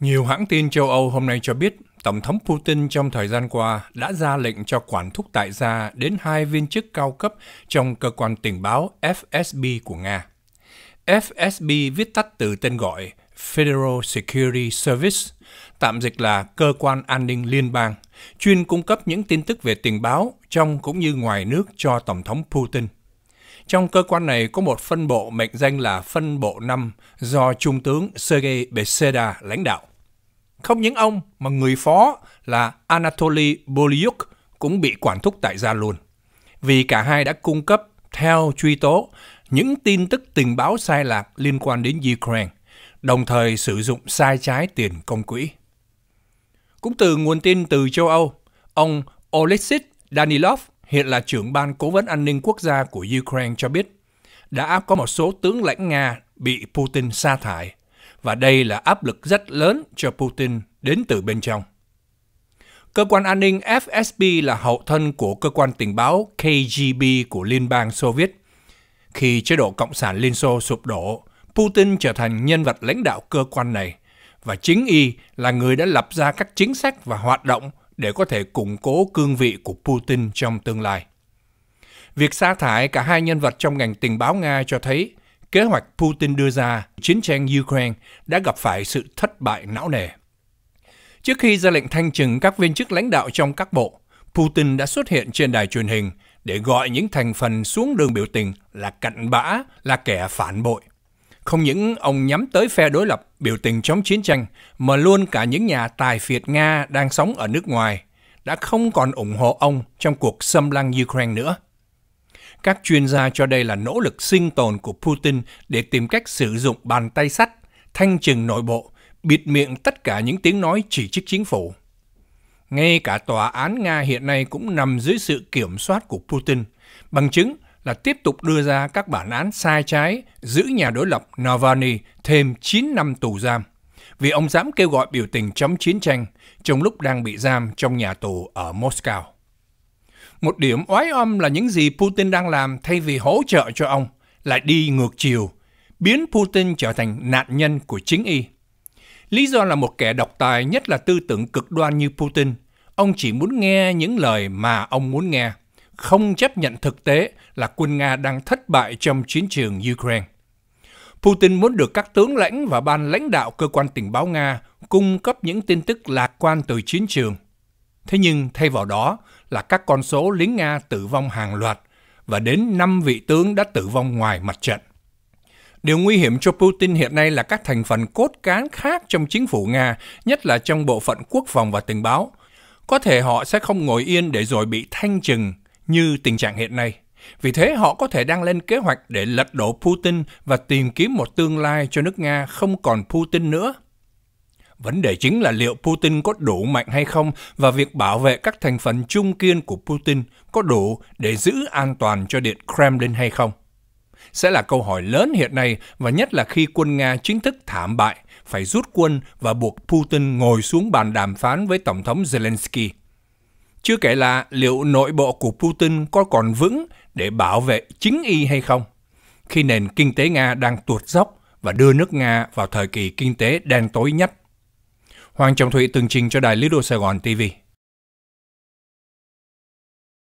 Nhiều hãng tin châu Âu hôm nay cho biết Tổng thống Putin trong thời gian qua đã ra lệnh cho quản thúc tại gia đến hai viên chức cao cấp trong cơ quan tình báo FSB của Nga. FSB viết tắt từ tên gọi Federal Security Service, tạm dịch là Cơ quan An ninh Liên bang, chuyên cung cấp những tin tức về tình báo trong cũng như ngoài nước cho Tổng thống Putin. Trong cơ quan này có một phân bộ mệnh danh là phân bộ 5 do Trung tướng Sergei Beseda lãnh đạo. Không những ông mà người phó là Anatoly Bolyuk cũng bị quản thúc tại gia luôn. Vì cả hai đã cung cấp, theo truy tố, những tin tức tình báo sai lạc liên quan đến Ukraine, đồng thời sử dụng sai trái tiền công quỹ. Cũng từ nguồn tin từ châu Âu, ông Oleksij Danilov, hiện là trưởng ban cố vấn an ninh quốc gia của Ukraine cho biết, đã có một số tướng lãnh Nga bị Putin sa thải và đây là áp lực rất lớn cho Putin đến từ bên trong. Cơ quan an ninh FSB là hậu thân của cơ quan tình báo KGB của Liên bang Xô Viết. Khi chế độ Cộng sản Liên Xô sụp đổ, Putin trở thành nhân vật lãnh đạo cơ quan này và chính y là người đã lập ra các chính sách và hoạt động để có thể củng cố cương vị của Putin trong tương lai. Việc sa thải cả hai nhân vật trong ngành tình báo Nga cho thấy kế hoạch Putin đưa ra, chiến tranh Ukraine đã gặp phải sự thất bại não nề. Trước khi ra lệnh thanh trừng các viên chức lãnh đạo trong các bộ, Putin đã xuất hiện trên đài truyền hình để gọi những thành phần xuống đường biểu tình là cặn bã, là kẻ phản bội. Không những ông nhắm tới phe đối lập biểu tình chống chiến tranh, mà luôn cả những nhà tài phiệt Nga đang sống ở nước ngoài đã không còn ủng hộ ông trong cuộc xâm lăng Ukraine nữa. Các chuyên gia cho đây là nỗ lực sinh tồn của Putin để tìm cách sử dụng bàn tay sắt, thanh trừng nội bộ, bịt miệng tất cả những tiếng nói chỉ trích chính phủ. Ngay cả tòa án Nga hiện nay cũng nằm dưới sự kiểm soát của Putin, bằng chứng là tiếp tục đưa ra các bản án sai trái giữ nhà đối lập Navalny thêm 9 năm tù giam vì ông dám kêu gọi biểu tình chống chiến tranh trong lúc đang bị giam trong nhà tù ở Moscow. Một điểm oái âm là những gì Putin đang làm thay vì hỗ trợ cho ông lại đi ngược chiều, biến Putin trở thành nạn nhân của chính y. Lý do là một kẻ độc tài nhất là tư tưởng cực đoan như Putin. Ông chỉ muốn nghe những lời mà ông muốn nghe, không chấp nhận thực tế là quân Nga đang thất bại trong chiến trường Ukraine. Putin muốn được các tướng lãnh và ban lãnh đạo cơ quan tình báo Nga cung cấp những tin tức lạc quan từ chiến trường – Thế nhưng thay vào đó là các con số lính Nga tử vong hàng loạt và đến 5 vị tướng đã tử vong ngoài mặt trận. Điều nguy hiểm cho Putin hiện nay là các thành phần cốt cán khác trong chính phủ Nga, nhất là trong bộ phận quốc phòng và tình báo. Có thể họ sẽ không ngồi yên để rồi bị thanh trừng như tình trạng hiện nay. Vì thế họ có thể đang lên kế hoạch để lật đổ Putin và tìm kiếm một tương lai cho nước Nga không còn Putin nữa. Vấn đề chính là liệu Putin có đủ mạnh hay không và việc bảo vệ các thành phần trung kiên của Putin có đủ để giữ an toàn cho Điện Kremlin hay không? Sẽ là câu hỏi lớn hiện nay và nhất là khi quân Nga chính thức thảm bại, phải rút quân và buộc Putin ngồi xuống bàn đàm phán với Tổng thống Zelensky. Chưa kể là liệu nội bộ của Putin có còn vững để bảo vệ chính y hay không? Khi nền kinh tế Nga đang tuột dốc và đưa nước Nga vào thời kỳ kinh tế đen tối nhất Hoàng Trọng Thụy tường trình cho đài Đô Sài Gòn TV.